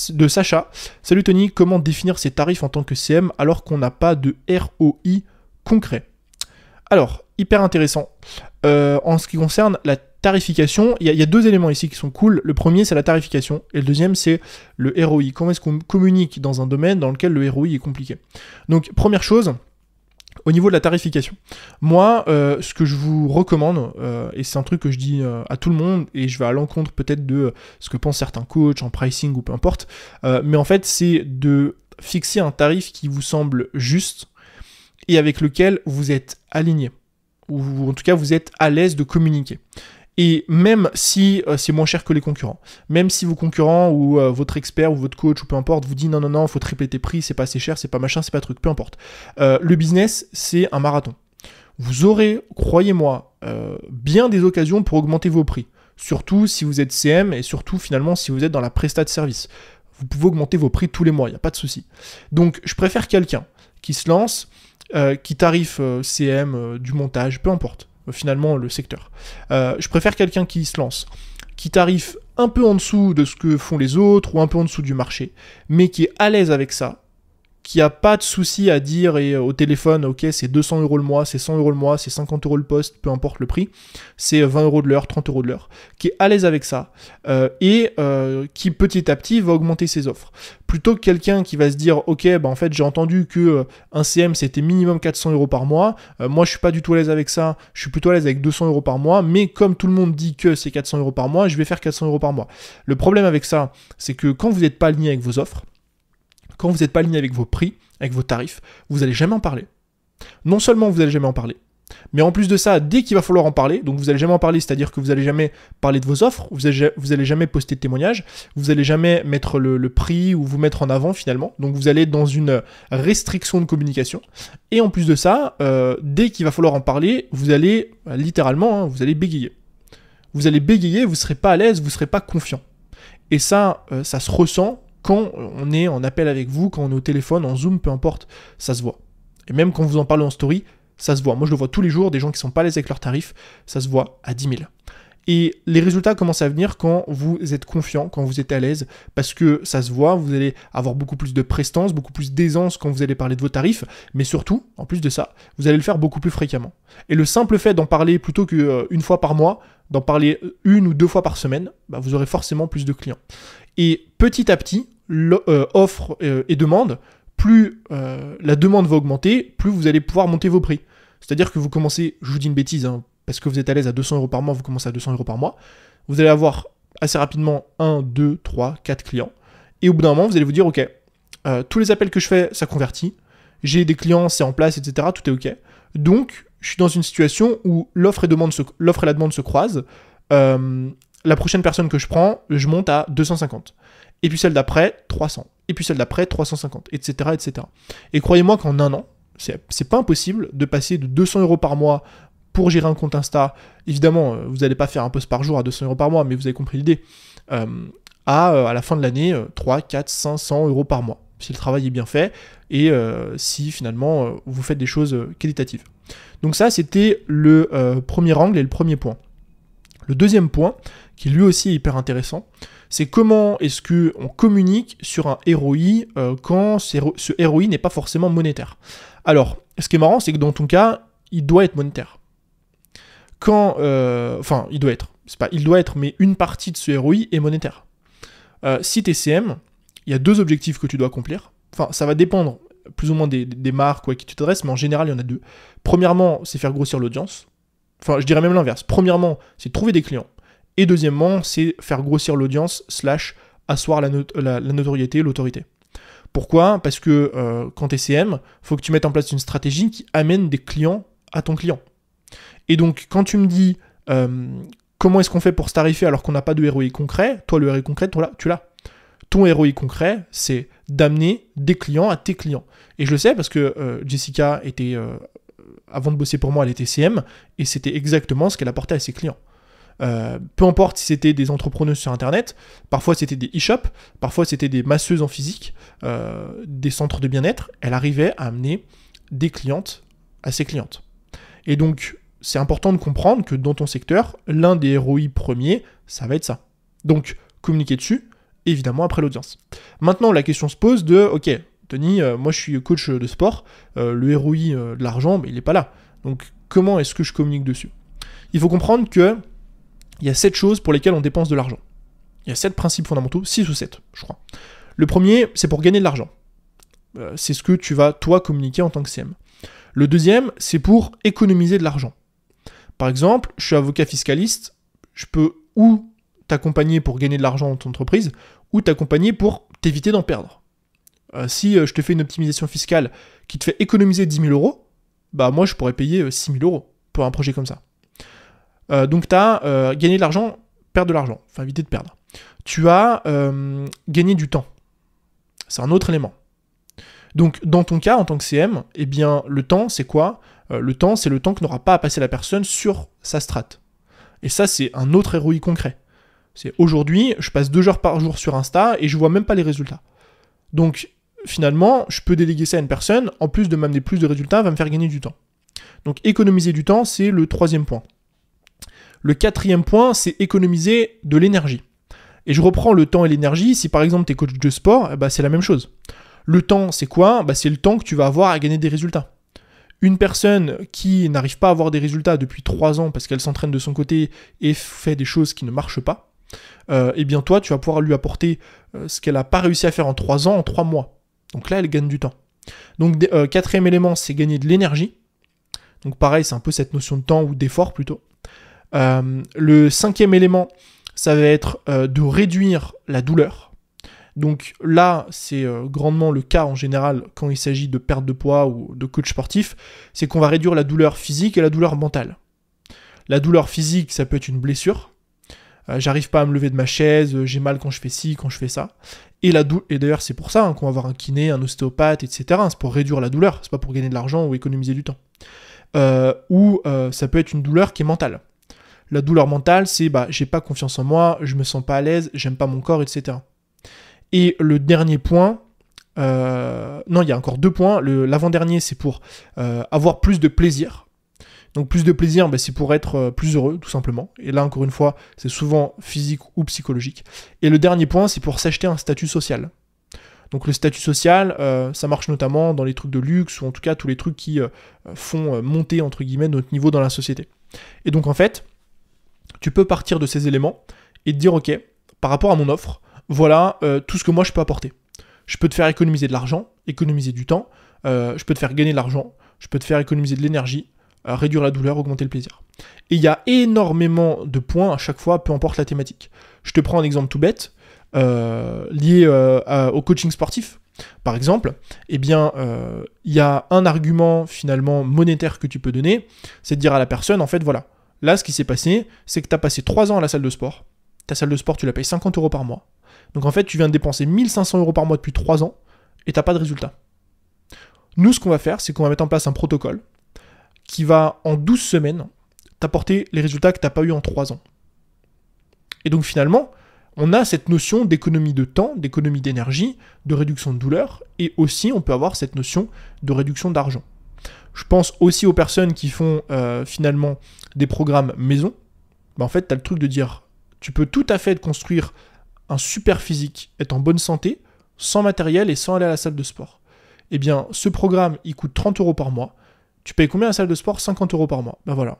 de Sacha. Salut Tony, comment définir ses tarifs en tant que CM alors qu'on n'a pas de ROI concret alors, hyper intéressant. Euh, en ce qui concerne la tarification, il y, a deux éléments ici qui sont cool. Le premier, c'est la tarification, et le deuxième, c'est le ROI. Comment est-ce qu'on communique dans un domaine dans lequel le ROI est compliqué Donc, première chose, au niveau de la tarification, moi, euh, ce que je vous recommande, euh, et c'est un truc que je dis à tout le monde, et je vais à l'encontre peut-être de ce que pensent certains coachs en pricing ou peu importe, mais en fait, c'est de fixer un tarif qui vous semble juste et avec lequel vous êtes aligné. Ou en tout cas, vous êtes à l'aise de communiquer. Et même si euh, c'est moins cher que les concurrents, même si vos concurrents ou euh, votre expert ou votre coach ou peu importe vous dit non, non, non, faut tripler tes prix, c'est pas assez cher, c'est pas machin, c'est pas truc, peu importe. Euh, le business, c'est un marathon. Vous aurez, croyez-moi, bien des occasions pour augmenter vos prix. Surtout si vous êtes CM et surtout finalement si vous êtes dans la prestat de service. Vous pouvez augmenter vos prix tous les mois, il n'y a pas de souci. Donc je préfère quelqu'un qui se lance, euh, qui tarifent euh, CM, euh, du montage, peu importe, finalement le secteur. je préfère quelqu'un qui se lance, qui tarif un peu en dessous de ce que font les autres ou un peu en dessous du marché, mais qui est à l'aise avec ça, qui a pas de souci à dire et euh, au téléphone, ok, c'est 200 euros le mois, c'est 100 euros le mois, c'est 50 euros le poste, peu importe le prix, c'est 20 euh, euros de l'heure, 30 euros de l'heure, qui est à l'aise avec ça euh, et qui petit à petit va augmenter ses offres. Plutôt que quelqu'un qui va se dire, ok, bah en fait j'ai entendu que un CM c'était minimum 400 euros par mois, moi je suis pas du tout à l'aise avec ça, je suis plutôt à l'aise avec 200 euros par mois, mais comme tout le monde dit que c'est 400 euros par mois, je vais faire 400 euros par mois. Le problème avec ça, c'est que quand vous n'êtes pas aligné avec vos offres, quand vous n'êtes pas aligné avec vos prix, avec vos tarifs, vous n'allez jamais en parler. Non seulement vous n'allez jamais en parler, mais en plus de ça, dès qu'il va falloir en parler, donc vous n'allez jamais en parler, c'est-à-dire que vous n'allez jamais parler de vos offres, vous n'allez jamais poster de témoignages, vous n'allez jamais mettre le, prix ou vous mettre en avant finalement, donc vous allez dans une restriction de communication. Et en plus de ça, euh, dès qu'il va falloir en parler, vous allez littéralement, hein, vous allez bégayer. Vous allez bégayer, vous ne serez pas à l'aise, vous ne serez pas confiant. Et ça, euh, ça se ressent quand on est en appel avec vous, quand on est au téléphone, en Zoom, peu importe, ça se voit. Et même quand vous en parlez en story, ça se voit. Moi, je le vois tous les jours, des gens qui sont pas à l'aise avec leurs tarifs, ça se voit à 10 000. Et les résultats commencent à venir quand vous êtes confiant, quand vous êtes à l'aise, parce que ça se voit, vous allez avoir beaucoup plus de prestance, beaucoup plus d'aisance quand vous allez parler de vos tarifs, mais surtout, en plus de ça, vous allez le faire beaucoup plus fréquemment. Et le simple fait d'en parler plutôt qu'une euh, fois par mois, d'en parler euh, une ou deux fois par semaine, bah, vous aurez forcément plus de clients. Et petit à petit, euh, offre euh, et demande, plus euh, la demande va augmenter, plus vous allez pouvoir monter vos prix. C'est-à-dire que vous commencez, je vous dis une bêtise, hein, parce que vous êtes à l'aise à 200 euros par mois, vous commencez à 200 euros par mois. Vous allez avoir assez rapidement 1, 2, 3, 4 clients. Et au bout d'un moment, vous allez vous dire, OK, tous les appels que je fais, ça convertit. J'ai des clients, c'est en place, etc. Tout est OK. Donc, je suis dans une situation où l'offre et, et la demande se croisent. la prochaine personne que je prends, je monte à 250 et puis celle d'après, 300, et puis celle d'après, 350, etc., etc. Et croyez-moi qu'en un an, c'est pas impossible de passer de 200 euros par mois pour gérer un compte Insta. Évidemment, euh, vous n'allez pas faire un post par jour à 200 euros par mois, mais vous avez compris l'idée. Euh, euh, à, la fin de l'année, 3, 4, 500 euros par mois, si le travail est bien fait et si finalement vous faites des choses qualitatives. Donc ça, c'était le premier angle et le premier point. Le deuxième point, qui lui aussi est hyper intéressant, c'est comment est-ce que on communique sur un ROI euh, quand ce ROI n'est pas forcément monétaire. Alors, ce qui est marrant, c'est que dans ton cas, il doit être monétaire. Quand, euh, enfin, il doit être. C'est pas, il doit être, mais une partie de ce ROI est monétaire. Euh, si si es CM, il y a deux objectifs que tu dois accomplir. Enfin, ça va dépendre plus ou moins des, des marques à qui tu t'adresses, mais en général, il y en a deux. Premièrement, c'est faire grossir l'audience. Enfin, je dirais même l'inverse. Premièrement, c'est trouver des clients. Et deuxièmement, c'est faire grossir l'audience, slash asseoir la, notoriété, l'autorité. Pourquoi Parce que euh, quand tu es CM, faut que tu mettes en place une stratégie qui amène des clients à ton client. Et donc, quand tu me dis euh, comment est-ce qu'on fait pour se tarifer alors qu'on n'a pas de ROI concret, toi, le ROI concret, tu l'as. Ton ROI concret, c'est d'amener des clients à tes clients. Et je le sais parce que euh, Jessica était, avant de bosser pour moi, elle était CM et c'était exactement ce qu'elle apportait à ses clients. Euh, peu importe si c'était des entrepreneurs sur Internet, parfois c'était des e-shops, parfois c'était des masseuses en physique, euh, des centres de bien-être, elle arrivait à amener des clientes à ses clientes. Et donc, c'est important de comprendre que dans ton secteur, l'un des ROI premiers, ça va être ça. Donc, communiquer dessus, évidemment après l'audience. Maintenant, la question se pose de, ok, Tony, euh, moi je suis coach de sport, le ROI de l'argent, mais il n'est pas là. Donc, comment est-ce que je communique dessus Il faut comprendre que il y a 7 choses pour lesquelles on dépense de l'argent. Il y a 7 principes fondamentaux, 6 ou 7, je crois. Le premier, c'est pour gagner de l'argent. Euh, c'est ce que tu vas, toi, communiquer en tant que CM. Le deuxième, c'est pour économiser de l'argent. Par exemple, je suis avocat fiscaliste, je peux ou t'accompagner pour gagner de l'argent dans ton entreprise, ou t'accompagner pour t'éviter d'en perdre. Euh, si euh, je te fais une optimisation fiscale qui te fait économiser 10 000 euros, bah moi je pourrais payer 6 000 euros pour un projet comme ça. Euh, donc tu as euh, gagné de l'argent, perdre de l'argent, enfin éviter de perdre. Tu as euh, gagné du temps. C'est un autre élément. Donc dans ton cas, en tant que CM, eh bien le temps, c'est quoi Le temps, c'est le temps que n'aura pas à passer la personne sur sa strate. Et ça, c'est un autre héroïque concret. C'est aujourd'hui, je passe deux heures par jour sur Insta et je vois même pas les résultats. Donc finalement, je peux déléguer ça à une personne, en plus de m'amener plus de résultats, va me faire gagner du temps. Donc économiser du temps, c'est le troisième point. Le quatrième point, c'est économiser de l'énergie. Et je reprends le temps et l'énergie. Si par exemple tu es coach de sport, eh ben, c'est la même chose. Le temps, c'est quoi bah, C'est le temps que tu vas avoir à gagner des résultats. Une personne qui n'arrive pas à avoir des résultats depuis trois ans parce qu'elle s'entraîne de son côté et fait des choses qui ne marchent pas, euh, eh bien toi, tu vas pouvoir lui apporter euh, ce qu'elle n'a pas réussi à faire en trois ans, en trois mois. Donc là, elle gagne du temps. Donc euh, quatrième élément, c'est gagner de l'énergie. Donc pareil, c'est un peu cette notion de temps ou d'effort plutôt. Euh, le cinquième élément, ça va être euh, de réduire la douleur. Donc là, c'est euh, grandement le cas en général quand il s'agit de perte de poids ou de coach sportif, c'est qu'on va réduire la douleur physique et la douleur mentale. La douleur physique, ça peut être une blessure. J'arrive pas à me lever de ma chaise, j'ai mal quand je fais ci, quand je fais ça. Et, la et d'ailleurs, c'est pour ça hein, qu'on va avoir un kiné, un ostéopathe, etc. C'est pour réduire la douleur, c'est pas pour gagner de l'argent ou économiser du temps. ou ça peut être une douleur qui est mentale. La douleur mentale, c'est bah, j'ai pas confiance en moi, je me sens pas à l'aise, j'aime pas mon corps, etc. Et le dernier point, euh, non, il y a encore deux points. L'avant-dernier, c'est pour euh, avoir plus de plaisir. Donc plus de plaisir, bah, c'est pour être euh, plus heureux, tout simplement. Et là, encore une fois, c'est souvent physique ou psychologique. Et le dernier point, c'est pour s'acheter un statut social. Donc le statut social, ça marche notamment dans les trucs de luxe, ou en tout cas tous les trucs qui font monter, entre guillemets, notre niveau dans la société. Et donc en fait, tu peux partir de ces éléments et te dire, ok, par rapport à mon offre, voilà euh, tout ce que moi je peux apporter. Je peux te faire économiser de l'argent, économiser du temps, euh, je peux te faire gagner de l'argent, je peux te faire économiser de l'énergie, euh, réduire la douleur, augmenter le plaisir. Et il y a énormément de points à chaque fois, peu importe la thématique. Je te prends un exemple tout bête, lié au coaching sportif. Par exemple, eh bien, il y a un argument finalement monétaire que tu peux donner, c'est de dire à la personne, en fait, voilà, Là, ce qui s'est passé, c'est que tu as passé 3 ans à la salle de sport. Ta salle de sport, tu la payes 50 euros par mois. Donc en fait, tu viens de dépenser 1500 euros par mois depuis 3 ans et n'as pas de résultat. Nous, ce qu'on va faire, c'est qu'on va mettre en place un protocole qui va, en 12 semaines, t'apporter les résultats que t'as pas eu en 3 ans. Et donc finalement, on a cette notion d'économie de temps, d'économie d'énergie, de réduction de douleur, et aussi on peut avoir cette notion de réduction d'argent. Je pense aussi aux personnes qui font euh, finalement des programmes maison. en fait, tu as le truc de dire, tu peux tout à fait construire un super physique, être en bonne santé, sans matériel et sans aller à la salle de sport. Eh bien, ce programme, il coûte 30 euros par mois. Tu payes combien à la salle de sport 50 euros par mois. Ben voilà,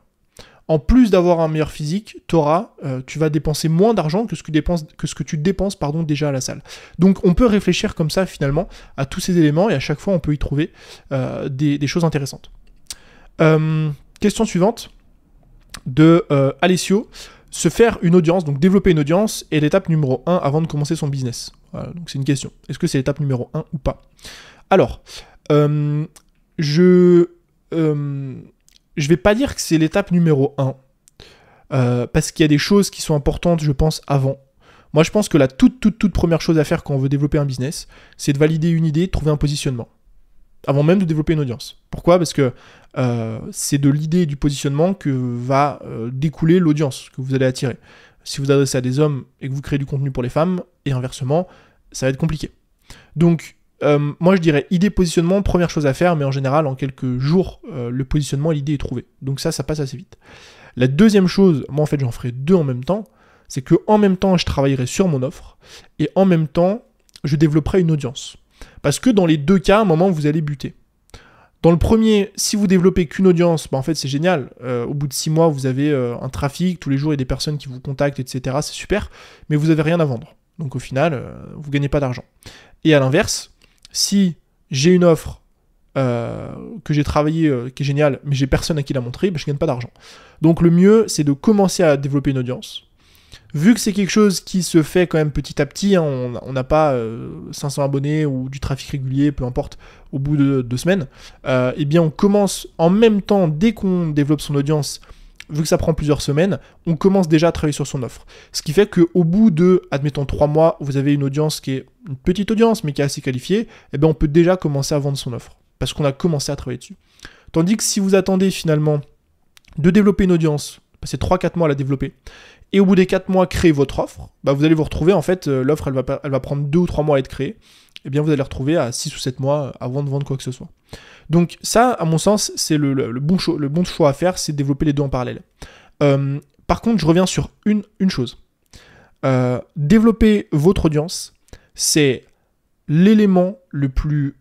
en plus d'avoir un meilleur physique, euh, tu vas dépenser moins d'argent que ce que, tu dépenses pardon, déjà à la salle. Donc on peut réfléchir comme ça finalement à tous ces éléments et à chaque fois on peut y trouver euh, des, choses intéressantes. Euh, question suivante de Alessio. Se faire une audience, donc développer une audience, est l'étape numéro 1 avant de commencer son business. donc c'est une question. Est-ce que c'est l'étape numéro 1 ou pas Alors, je je vais pas dire que c'est l'étape numéro 1. Euh, parce qu'il y a des choses qui sont importantes, je pense, avant. Moi, je pense que la toute, toute, toute première chose à faire quand on veut développer un business, c'est de valider une idée, de trouver un positionnement. Avant même de développer une audience. Pourquoi Parce que euh, c'est de l'idée et du positionnement que va euh, découler l'audience que vous allez attirer. Si vous adressez à des hommes et que vous créez du contenu pour les femmes, et inversement, ça va être compliqué. Donc, euh, moi, je dirais idée, positionnement, première chose à faire, mais en général, en quelques jours, euh, le positionnement l'idée est trouvée. Donc ça, ça passe assez vite. La deuxième chose, moi en fait, j'en ferai deux en même temps, c'est que en même temps, je travaillerai sur mon offre et en même temps, je développerai une audience. Parce que dans les deux cas, à un moment, vous allez buter. Dans le premier, si vous développez qu'une audience, bah en fait c'est génial. Euh, au bout de six mois, vous avez un trafic, tous les jours il y a des personnes qui vous contactent, etc. C'est super, mais vous n'avez rien à vendre. Donc au final, vous ne gagnez pas d'argent. Et à l'inverse, si j'ai une offre euh, que j'ai travaillée, euh, qui est géniale, mais j'ai personne à qui la montrer, je bah, je gagne pas d'argent. Donc le mieux, c'est de commencer à développer une audience. Vu que c'est quelque chose qui se fait quand même petit à petit, hein, on n'a pas 500 euh, abonnés ou du trafic régulier, peu importe, au bout de deux semaines, eh bien on commence en même temps, dès qu'on développe son audience, vu que ça prend plusieurs semaines, on commence déjà à travailler sur son offre. Ce qui fait qu'au bout de, admettons, trois mois, vous avez une audience qui est une petite audience, mais qui est assez qualifiée, Et eh bien on peut déjà commencer à vendre son offre, parce qu'on a commencé à travailler dessus. Tandis que si vous attendez finalement de développer une audience, passer 3-4 mois à la développer, et au bout des 4 mois, créer votre offre, bah vous allez vous retrouver, en fait, euh, l'offre, elle va, elle va prendre 2 ou 3 mois à être créée, et eh bien vous allez retrouver à 6 ou 7 mois avant de vendre quoi que ce soit. Donc ça, à mon sens, c'est le, bon, choix, à faire, c'est de développer les deux en parallèle. Euh, par contre, je reviens sur une, chose. Euh, développer votre audience, c'est l'élément le plus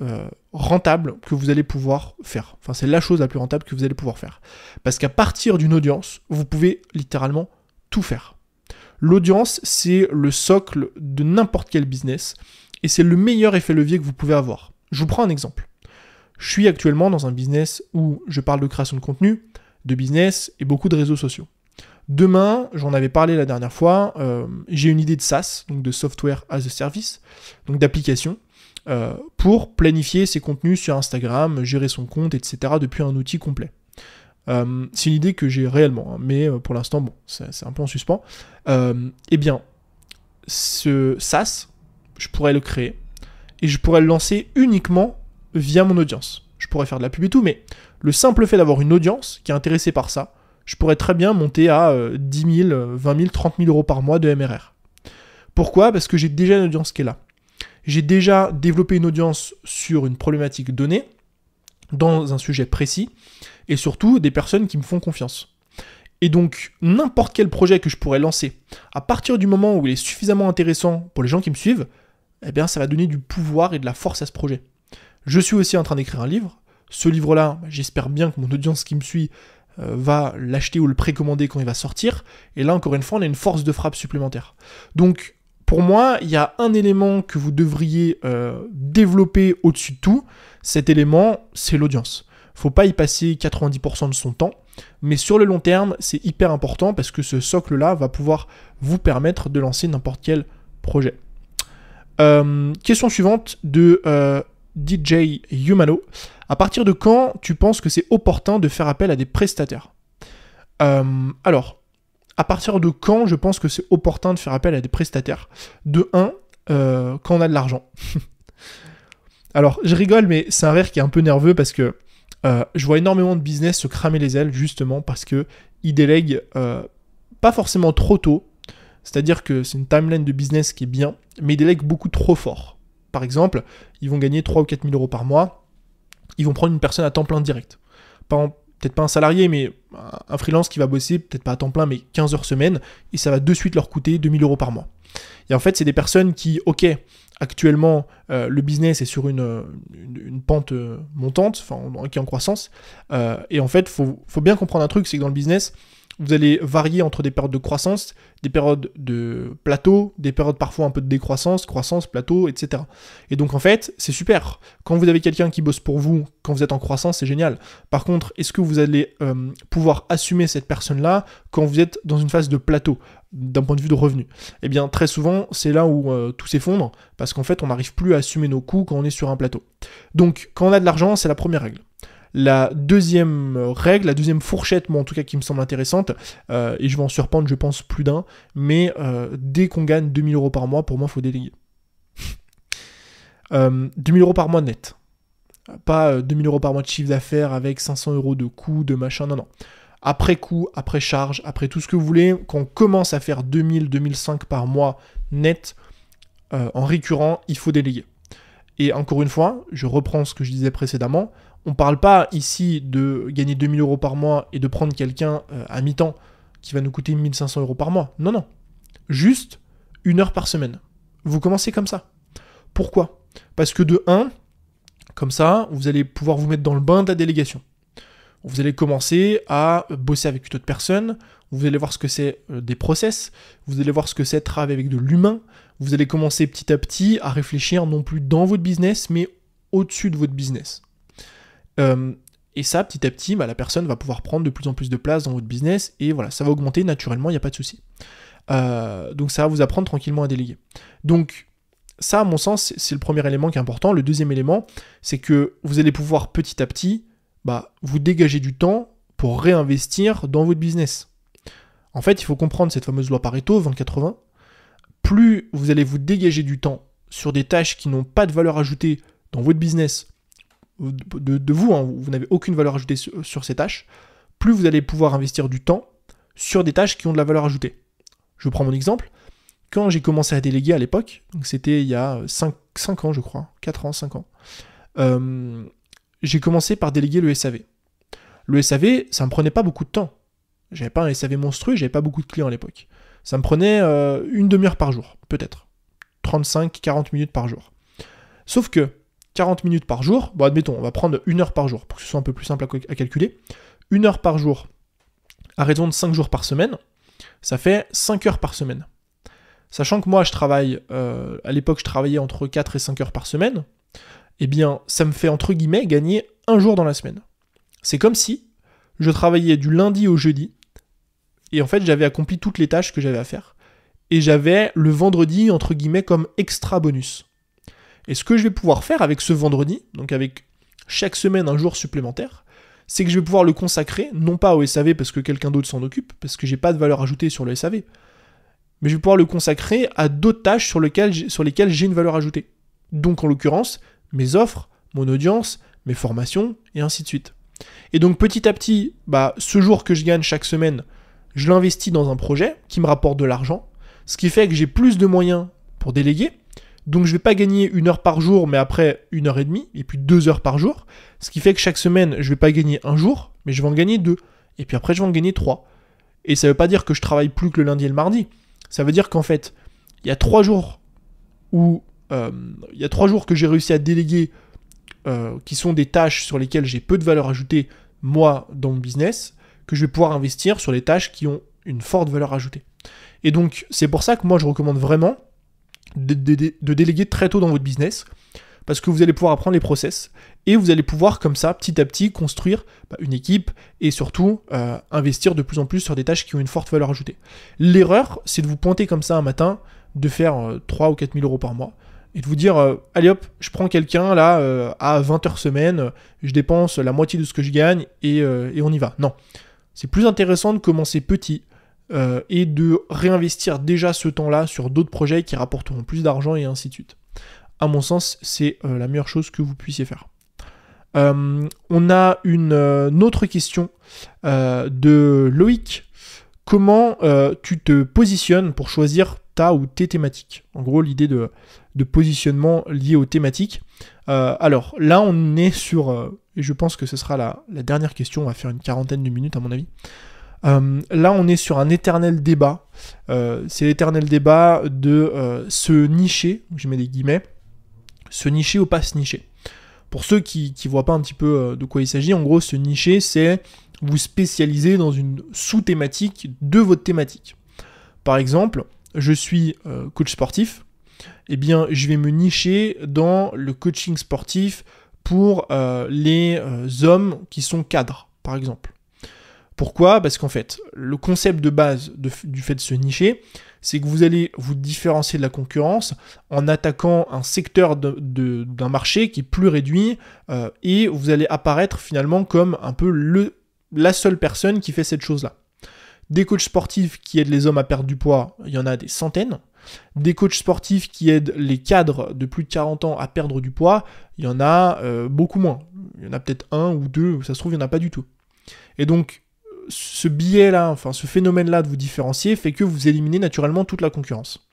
euh, rentable que vous allez pouvoir faire. Enfin, c'est la chose la plus rentable que vous allez pouvoir faire. Parce qu'à partir d'une audience, vous pouvez littéralement tout faire. L'audience, c'est le socle de n'importe quel business et c'est le meilleur effet levier que vous pouvez avoir. Je vous prends un exemple. Je suis actuellement dans un business où je parle de création de contenu, de business et beaucoup de réseaux sociaux. Demain, j'en avais parlé la dernière fois, euh, j'ai une idée de SaaS, donc de Software as a Service, donc d'application, euh, pour planifier ses contenus sur Instagram, gérer son compte, etc. depuis un outil complet. Euh, c'est une idée que j'ai réellement, hein, mais pour l'instant, bon, c'est un peu en suspens. eh bien, ce SaaS, je pourrais le créer et je pourrais le lancer uniquement via mon audience. Je pourrais faire de la pub et tout, mais le simple fait d'avoir une audience qui est intéressée par ça, je pourrais très bien monter à 10 000, 20 000, 30 000 euros par mois de MRR. Pourquoi Parce que j'ai déjà une audience qui est là. J'ai déjà développé une audience sur une problématique donnée, dans un sujet précis, et surtout des personnes qui me font confiance. Et donc, n'importe quel projet que je pourrais lancer, à partir du moment où il est suffisamment intéressant pour les gens qui me suivent, eh bien ça va donner du pouvoir et de la force à ce projet. Je suis aussi en train d'écrire un livre. Ce livre-là, j'espère bien que mon audience qui me suit euh, va l'acheter ou le précommander quand il va sortir. Et là, encore une fois, on a une force de frappe supplémentaire. Donc, pour moi, il y a un élément que vous devriez euh, développer au-dessus de tout. Cet élément, c'est l'audience. Faut pas y passer 90% de son temps. Mais sur le long terme, c'est hyper important parce que ce socle-là va pouvoir vous permettre de lancer n'importe quel projet. Euh, question suivante de euh, DJ Humano. À partir de quand tu penses que c'est opportun de faire appel à des prestataires euh, Alors, à partir de quand je pense que c'est opportun de faire appel à des prestataires De 1, quand on a de l'argent. alors, je rigole, mais c'est un rire qui est un peu nerveux parce que je vois énormément de business se cramer les ailes justement parce que ils délèguent pas forcément trop tôt, c'est-à-dire que c'est une timeline de business qui est bien, mais des legs beaucoup trop fort. Par exemple, ils vont gagner 3 ou 4 000 euros par mois, ils vont prendre une personne à temps plein direct. Peut-être pas un salarié, mais un freelance qui va bosser, peut-être pas à temps plein, mais 15 heures semaine, et ça va de suite leur coûter 2000 euros par mois. Et en fait, c'est des personnes qui, ok, actuellement, euh, le business est sur une, pente euh, montante, enfin, qui est en croissance, euh, et en fait, faut, faut bien comprendre un truc, c'est que dans le business, vous allez varier entre des périodes de croissance, des périodes de plateau, des périodes parfois un peu de décroissance, croissance, plateau, etc. Et donc en fait, c'est super. Quand vous avez quelqu'un qui bosse pour vous, quand vous êtes en croissance, c'est génial. Par contre, est-ce que vous allez euh, pouvoir assumer cette personne-là quand vous êtes dans une phase de plateau d'un point de vue de revenu Eh bien, très souvent, c'est là où euh, tout s'effondre, parce qu'en fait, on n'arrive plus à assumer nos coûts quand on est sur un plateau. Donc, quand on a de l'argent, c'est la première règle. La deuxième règle, la deuxième fourchette, moi en tout cas qui me semble intéressante, euh, et je vais en surprendre, je pense, plus d'un, mais euh, dès qu'on gagne 2000 euros par mois, pour moi, il faut déléguer. 2000 euh, euros par mois net. Pas 2000 euros par mois de chiffre d'affaires avec 500 euros de coûts, de machin, non, non. Après coût, après charge, après tout ce que vous voulez, quand on commence à faire 2000, 2005 par mois net, en récurrent, il faut déléguer. Et encore une fois, je reprends ce que je disais précédemment, on parle pas ici de gagner 2000 euros par mois et de prendre quelqu'un euh, à mi-temps qui va nous coûter 1500 euros par mois. Non, non. Juste une heure par semaine. Vous commencez comme ça. Pourquoi Parce que de 1, comme ça, vous allez pouvoir vous mettre dans le bain de la délégation. Vous allez commencer à bosser avec autre personnes, vous allez voir ce que c'est euh, des process, vous allez voir ce que c'est travailler avec de l'humain, vous allez commencer petit à petit à réfléchir non plus dans votre business, mais au-dessus de votre business. Euh, et ça, petit à petit, bah, la personne va pouvoir prendre de plus en plus de place dans votre business et voilà, ça va augmenter naturellement, il n'y a pas de souci. Euh, donc ça va vous apprendre tranquillement à déléguer. Donc ça, à mon sens, c'est le premier élément qui est important. Le deuxième élément, c'est que vous allez pouvoir petit à petit bah, vous dégager du temps pour réinvestir dans votre business. En fait, il faut comprendre cette fameuse loi Pareto 20 Plus vous allez vous dégager du temps sur des tâches qui n'ont pas de valeur ajoutée dans votre business de, vous, hein, vous n'avez aucune valeur ajoutée sur, ces tâches, plus vous allez pouvoir investir du temps sur des tâches qui ont de la valeur ajoutée. Je prends mon exemple. Quand j'ai commencé à déléguer à l'époque, donc c'était il y a 5, ans je crois, 4 ans, 5 ans, euh, j'ai commencé par déléguer le SAV. Le SAV, ça me prenait pas beaucoup de temps. J'avais pas un SAV monstrueux, j'avais pas beaucoup de clients à l'époque. Ça me prenait euh, une demi-heure par jour, peut-être. 35-40 minutes par jour. Sauf que 40 minutes par jour, bon admettons, on va prendre une heure par jour pour que ce soit un peu plus simple à, calculer, une heure par jour à raison de 5 jours par semaine, ça fait 5 heures par semaine. Sachant que moi je travaille, euh, à l'époque je travaillais entre 4 et 5 heures par semaine, eh bien ça me fait entre guillemets gagner un jour dans la semaine. C'est comme si je travaillais du lundi au jeudi, et en fait j'avais accompli toutes les tâches que j'avais à faire, et j'avais le vendredi entre guillemets comme extra bonus. Et ce que je vais pouvoir faire avec ce vendredi, donc avec chaque semaine un jour supplémentaire, c'est que je vais pouvoir le consacrer, non pas au SAV parce que quelqu'un d'autre s'en occupe, parce que j'ai pas de valeur ajoutée sur le SAV, mais je vais pouvoir le consacrer à d'autres tâches sur, lesquelles, sur lesquelles j'ai une valeur ajoutée. Donc en l'occurrence, mes offres, mon audience, mes formations, et ainsi de suite. Et donc petit à petit, bah, ce jour que je gagne chaque semaine, je l'investis dans un projet qui me rapporte de l'argent, ce qui fait que j'ai plus de moyens pour déléguer, donc je vais pas gagner une heure par jour, mais après une heure et demie, et puis deux heures par jour. Ce qui fait que chaque semaine, je vais pas gagner un jour, mais je vais en gagner deux. Et puis après, je vais en gagner trois. Et ça ne veut pas dire que je travaille plus que le lundi et le mardi. Ça veut dire qu'en fait, il y a trois jours où euh, il y a trois jours que j'ai réussi à déléguer, euh, qui sont des tâches sur lesquelles j'ai peu de valeur ajoutée moi dans mon business, que je vais pouvoir investir sur les tâches qui ont une forte valeur ajoutée. Et donc c'est pour ça que moi je recommande vraiment de, déléguer très tôt dans votre business, parce que vous allez pouvoir apprendre les process, et vous allez pouvoir comme ça, petit à petit, construire bah, une équipe, et surtout euh, investir de plus en plus sur des tâches qui ont une forte valeur ajoutée. L'erreur, c'est de vous pointer comme ça un matin, de faire 3 euh, ou 4 000 euros par mois, et de vous dire, euh, allez hop, je prends quelqu'un là à 20 heures semaine, je dépense la moitié de ce que je gagne, et, et on y va. Non. C'est plus intéressant de commencer petit, euh, et de réinvestir déjà ce temps-là sur d'autres projets qui rapporteront plus d'argent et ainsi de suite. À mon sens, c'est euh, la meilleure chose que vous puissiez faire. Euh, on a une, autre question de Loïc. Comment tu te positionnes pour choisir ta ou tes thématiques En gros, l'idée de, positionnement lié aux thématiques. alors là, on est sur et je pense que ce sera la, dernière question, on va faire une quarantaine de minutes à mon avis. Euh, là, on est sur un éternel débat. Euh, c'est l'éternel débat de euh, se nicher, je mets des guillemets, se nicher ou pas se nicher. Pour ceux qui ne voient pas un petit peu de quoi il s'agit, en gros, se nicher, c'est vous spécialiser dans une sous-thématique de votre thématique. Par exemple, je suis coach sportif, eh bien, je vais me nicher dans le coaching sportif pour les hommes qui sont cadres, par exemple. Pourquoi Parce qu'en fait, le concept de base du fait de se nicher, c'est que vous allez vous différencier de la concurrence en attaquant un secteur d'un marché qui est plus réduit euh, et vous allez apparaître finalement comme un peu le, la seule personne qui fait cette chose-là. Des coachs sportifs qui aident les hommes à perdre du poids, il y en a des centaines. Des coachs sportifs qui aident les cadres de plus de 40 ans à perdre du poids, il y en a euh, beaucoup moins. Il y en a peut-être un ou deux, ça se trouve, il n'y en a pas du tout. Et donc, ce biais-là, enfin ce phénomène-là de vous différencier fait que vous éliminez naturellement toute la concurrence.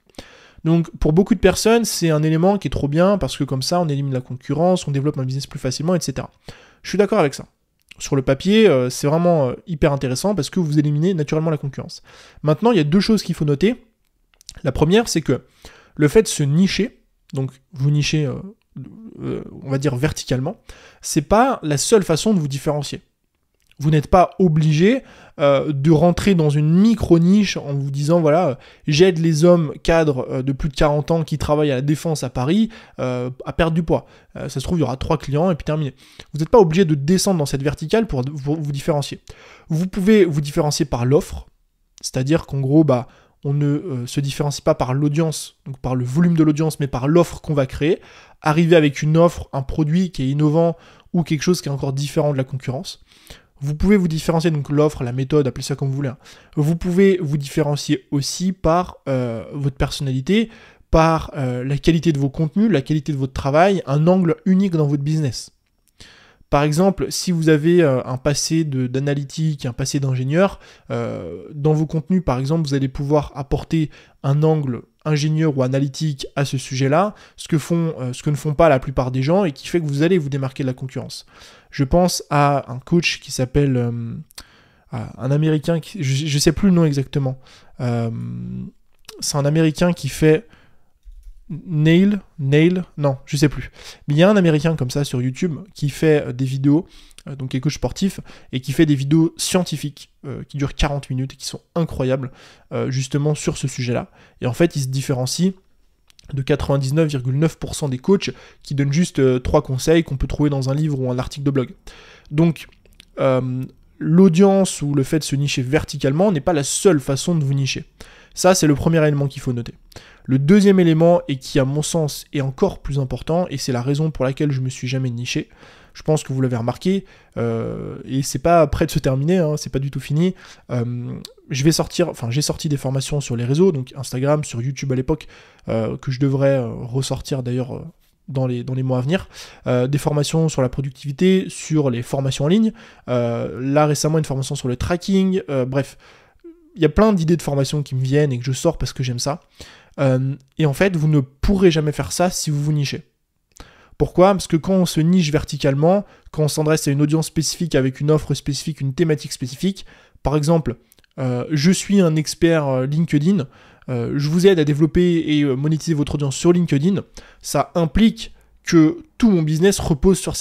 Donc pour beaucoup de personnes, c'est un élément qui est trop bien parce que comme ça, on élimine la concurrence, on développe un business plus facilement, etc. Je suis d'accord avec ça. Sur le papier, euh, c'est vraiment euh, hyper intéressant parce que vous éliminez naturellement la concurrence. Maintenant, il y a deux choses qu'il faut noter. La première, c'est que le fait de se nicher, donc vous nichez, euh, on va dire verticalement, c'est pas la seule façon de vous différencier. Vous n'êtes pas obligé euh, de rentrer dans une micro-niche en vous disant, voilà, j'aide les hommes cadres euh, de plus de 40 ans qui travaillent à la défense à Paris euh, à perdre du poids. ça se trouve, il y aura trois clients et puis terminé. Vous n'êtes pas obligé de descendre dans cette verticale pour, vous différencier. Vous pouvez vous différencier par l'offre, c'est-à-dire qu'en gros, bah, on ne se différencie pas par l'audience, donc par le volume de l'audience, mais par l'offre qu'on va créer. Arriver avec une offre, un produit qui est innovant ou quelque chose qui est encore différent de la concurrence. Vous pouvez vous différencier, donc l'offre, la méthode, appelez ça comme vous voulez. Hein. Vous pouvez vous différencier aussi par euh, votre personnalité, par euh, la qualité de vos contenus, la qualité de votre travail, un angle unique dans votre business. Par exemple, si vous avez euh, un passé d'analytique, un passé d'ingénieur, dans vos contenus, par exemple, vous allez pouvoir apporter un angle ingénieur ou analytique à ce sujet-là, ce que, font, ce que ne font pas la plupart des gens et qui fait que vous allez vous démarquer de la concurrence. Je pense à un coach qui s'appelle euh, un Américain, je, ne sais plus le nom exactement. Euh, c'est un Américain qui fait Nail, Nail, non, je sais plus. Mais il y a un Américain comme ça sur YouTube qui fait euh, des vidéos, donc quelque est coach sportif, et qui fait des vidéos scientifiques qui durent 40 minutes et qui sont incroyables, justement sur ce sujet-là. Et en fait, il se différencie de 99,9% des coachs qui donnent juste euh, trois conseils qu'on peut trouver dans un livre ou un article de blog. Donc, euh, l'audience ou le fait de se nicher verticalement n'est pas la seule façon de vous nicher. Ça, c'est le premier élément qu'il faut noter. Le deuxième élément, et qui à mon sens est encore plus important, et c'est la raison pour laquelle je me suis jamais niché, je pense que vous l'avez remarqué, euh, et c'est pas prêt de se terminer, hein, c'est pas du tout fini. Euh, je vais sortir, enfin j'ai sorti des formations sur les réseaux, donc Instagram, sur YouTube à l'époque, euh, que je devrais ressortir d'ailleurs dans les, dans les mois à venir, des formations sur la productivité, sur les formations en ligne, là récemment une formation sur le tracking, bref, il y a plein d'idées de formations qui me viennent et que je sors parce que j'aime ça. et en fait, vous ne pourrez jamais faire ça si vous vous nichez. Pourquoi Parce que quand on se niche verticalement, quand on s'adresse à une audience spécifique avec une offre spécifique, une thématique spécifique, par exemple, euh, je suis un expert euh, LinkedIn, euh, je vous aide à développer et monétiser votre audience sur LinkedIn, ça implique que tout mon business repose sur,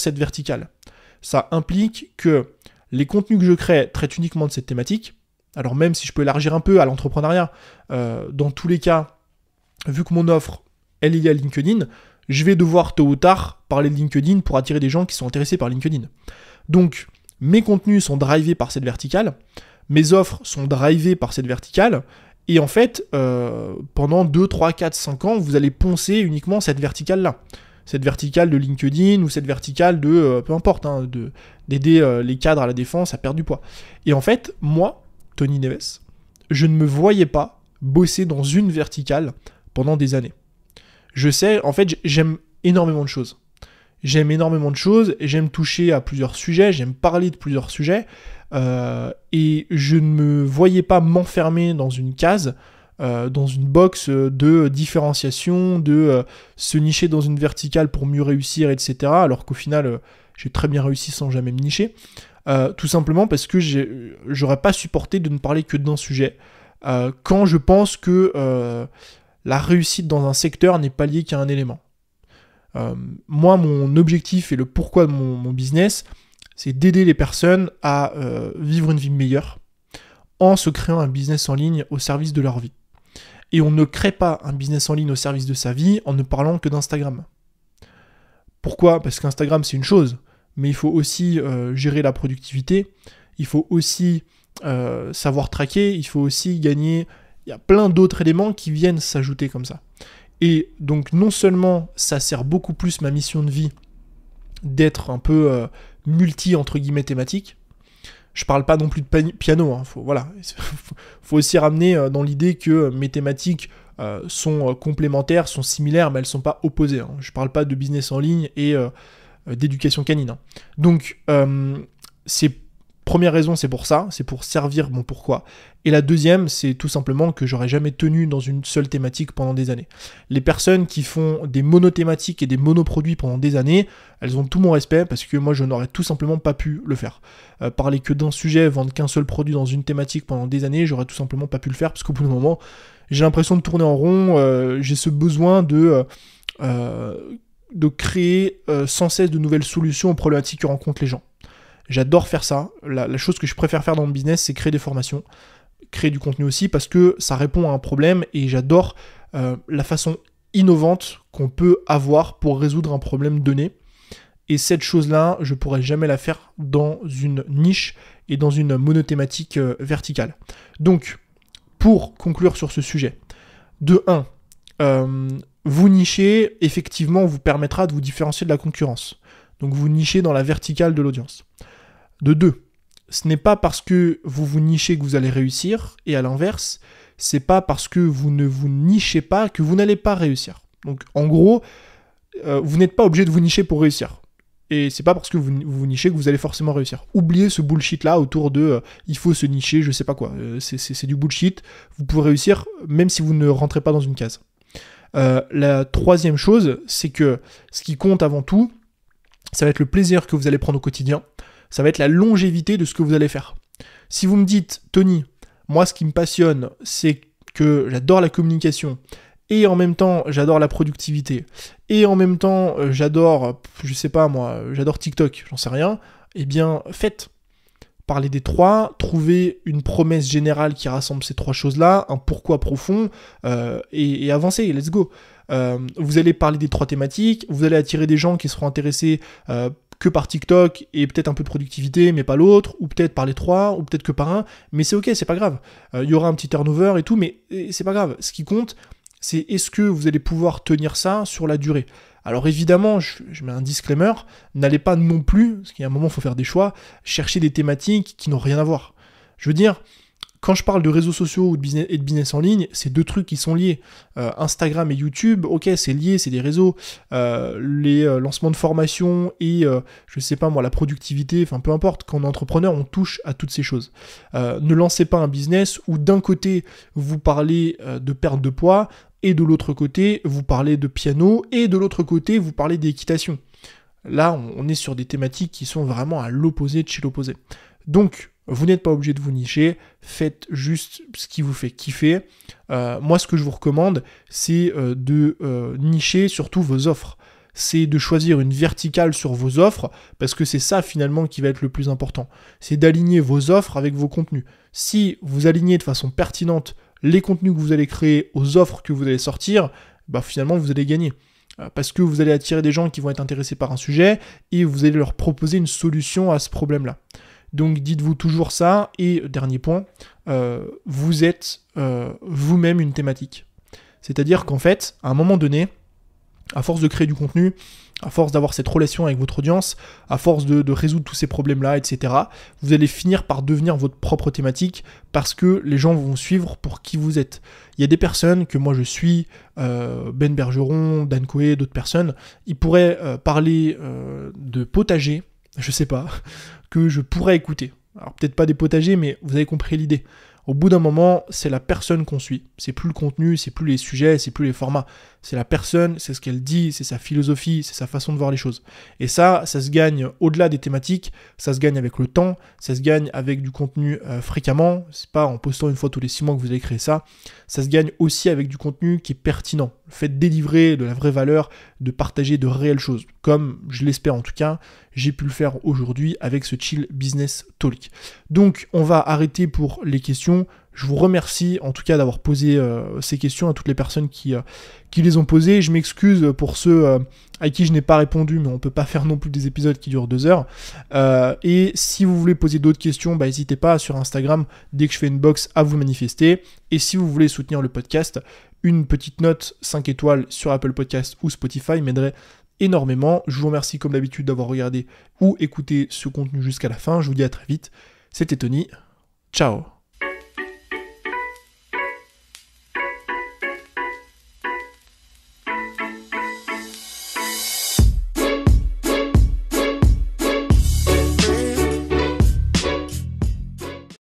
cette verticale. Ça implique que les contenus que je crée traitent uniquement de cette thématique. Alors même si je peux élargir un peu à l'entrepreneuriat, dans tous les cas, vu que mon offre, est liée à LinkedIn, je vais devoir tôt ou tard parler de LinkedIn pour attirer des gens qui sont intéressés par LinkedIn. Donc, mes contenus sont drivés par cette verticale, mes offres sont drivées par cette verticale, et en fait, euh, pendant 2, 3, 4, 5 ans, vous allez poncer uniquement cette verticale-là. Cette verticale de LinkedIn ou cette verticale de, euh, peu importe, hein, d'aider euh, les cadres à la défense à perdre du poids. Et en fait, moi, Tony Neves, je ne me voyais pas bosser dans une verticale pendant des années je sais, en fait, j'aime énormément de choses. J'aime énormément de choses, j'aime toucher à plusieurs sujets, j'aime parler de plusieurs sujets, euh, et je ne me voyais pas m'enfermer dans une case, euh, dans une box de différenciation, de euh, se nicher dans une verticale pour mieux réussir, etc. Alors qu'au final, j'ai très bien réussi sans jamais me nicher. tout simplement parce que j'aurais pas supporté de ne parler que d'un sujet. quand je pense que la réussite dans un secteur n'est pas liée qu'à un élément. Euh, moi, mon objectif et le pourquoi de mon, business, c'est d'aider les personnes à euh, vivre une vie meilleure en se créant un business en ligne au service de leur vie. Et on ne crée pas un business en ligne au service de sa vie en ne parlant que d'Instagram. Pourquoi Parce qu'Instagram c'est une chose, mais il faut aussi euh, gérer la productivité, il faut aussi savoir traquer, il faut aussi gagner il y a plein d'autres éléments qui viennent s'ajouter comme ça. Et donc non seulement ça sert beaucoup plus ma mission de vie d'être un peu euh, multi entre guillemets thématique, je parle pas non plus de piano, hein, faut, voilà, faut aussi ramener euh, dans l'idée que mes thématiques euh, sont complémentaires, sont similaires, mais elles sont pas opposées. Hein. Je parle pas de business en ligne et d'éducation canine. Hein. Donc c'est Première raison, c'est pour ça, c'est pour servir mon pourquoi. Et la deuxième, c'est tout simplement que j'aurais jamais tenu dans une seule thématique pendant des années. Les personnes qui font des monothématiques et des monoproduits pendant des années, elles ont tout mon respect parce que moi, je n'aurais tout simplement pas pu le faire. Euh, parler que d'un sujet, vendre qu'un seul produit dans une thématique pendant des années, j'aurais tout simplement pas pu le faire parce qu'au bout d'un moment, j'ai l'impression de tourner en rond, euh, j'ai ce besoin de... Euh, de créer sans cesse de nouvelles solutions aux problématiques que rencontrent les gens. J'adore faire ça. La, chose que je préfère faire dans le business, c'est créer des formations, créer du contenu aussi, parce que ça répond à un problème et j'adore euh, la façon innovante qu'on peut avoir pour résoudre un problème donné. Et cette chose-là, je pourrais jamais la faire dans une niche et dans une monothématique euh, verticale. Donc, pour conclure sur ce sujet, de 1, euh, vous nichez, effectivement, vous permettra de vous différencier de la concurrence. Donc vous nichez dans la verticale de l'audience. De deux, ce n'est pas parce que vous vous nichez que vous allez réussir, et à l'inverse, c'est pas parce que vous ne vous nichez pas que vous n'allez pas réussir. Donc en gros, euh, vous n'êtes pas obligé de vous nicher pour réussir. Et c'est pas parce que vous vous nichez que vous allez forcément réussir. Oubliez ce bullshit là autour de euh, il faut se nicher, je sais pas quoi. Euh, c'est du bullshit. Vous pouvez réussir même si vous ne rentrez pas dans une case. la troisième chose, c'est que ce qui compte avant tout, ça va être le plaisir que vous allez prendre au quotidien ça va être la longévité de ce que vous allez faire. Si vous me dites, Tony, moi ce qui me passionne, c'est que j'adore la communication, et en même temps j'adore la productivité, et en même temps euh, j'adore, je sais pas moi, j'adore TikTok, j'en sais rien, eh bien faites. parler des trois, trouvez une promesse générale qui rassemble ces trois choses-là, un pourquoi profond, euh, et, avancez, let's go. Euh, vous allez parler des trois thématiques, vous allez attirer des gens qui seront intéressés que par TikTok et peut-être un peu de productivité, mais pas l'autre, ou peut-être par les trois, ou peut-être que par un, mais c'est ok, c'est pas grave. Euh, il y aura un petit turnover et tout, mais c'est pas grave. Ce qui compte, c'est est-ce que vous allez pouvoir tenir ça sur la durée alors évidemment, je, mets un disclaimer, n'allez pas non plus, parce qu'il y a un moment, il faut faire des choix, chercher des thématiques qui n'ont rien à voir. Je veux dire, quand je parle de réseaux sociaux ou business, et de business en ligne, c'est deux trucs qui sont liés. Euh, Instagram et YouTube, ok, c'est lié, c'est des réseaux. Euh, les euh, lancements de formation et, je sais pas moi, la productivité, enfin peu importe, quand on est entrepreneur, on touche à toutes ces choses. ne lancez pas un business où d'un côté, vous parlez de perte de poids, et de l'autre côté, vous parlez de piano, et de l'autre côté, vous parlez d'équitation. Là, on est sur des thématiques qui sont vraiment à l'opposé de chez l'opposé. Donc, vous n'êtes pas obligé de vous nicher, faites juste ce qui vous fait kiffer. Euh, moi, ce que je vous recommande, c'est euh, de euh, nicher surtout vos offres. C'est de choisir une verticale sur vos offres, parce que c'est ça finalement qui va être le plus important. C'est d'aligner vos offres avec vos contenus. Si vous alignez de façon pertinente les contenus que vous allez créer aux offres que vous allez sortir, bah finalement vous allez gagner parce que vous allez attirer des gens qui vont être intéressés par un sujet et vous allez leur proposer une solution à ce problème-là. Donc dites-vous toujours ça. Et euh, dernier point, euh, vous êtes euh, vous-même une thématique. C'est-à-dire qu'en fait, à un moment donné, à force de créer du contenu, à force d'avoir cette relation avec votre audience, à force de, résoudre tous ces problèmes-là, etc., vous allez finir par devenir votre propre thématique parce que les gens vont suivre pour qui vous êtes. Il y a des personnes que moi je suis, Ben Bergeron, Dan Coe, d'autres personnes, ils pourraient parler de potager je sais pas, que je pourrais écouter. Alors peut-être pas des potagers, mais vous avez compris l'idée. Au bout d'un moment, c'est la personne qu'on suit. C'est plus le contenu, c'est plus les sujets, c'est plus les formats c'est la personne, c'est ce qu'elle dit, c'est sa philosophie, c'est sa façon de voir les choses. Et ça, ça se gagne au-delà des thématiques, ça se gagne avec le temps, ça se gagne avec du contenu euh, fréquemment, c'est pas en postant une fois tous les six mois que vous allez créer ça, ça se gagne aussi avec du contenu qui est pertinent, le fait de délivrer de la vraie valeur, de partager de réelles choses, comme je l'espère en tout cas, j'ai pu le faire aujourd'hui avec ce chill business talk. Donc on va arrêter pour les questions, je vous remercie en tout cas d'avoir posé euh, ces questions à toutes les personnes qui, euh, qui les ont posées. Je m'excuse pour ceux euh, à qui je n'ai pas répondu, mais on ne peut pas faire non plus des épisodes qui durent deux heures. et si vous voulez poser d'autres questions, bah, n'hésitez pas sur Instagram, dès que je fais une box, à vous manifester. Et si vous voulez soutenir le podcast, une petite note 5 étoiles sur Apple Podcast ou Spotify m'aiderait énormément. Je vous remercie comme d'habitude d'avoir regardé ou écouté ce contenu jusqu'à la fin. Je vous dis à très vite. C'était Tony. Ciao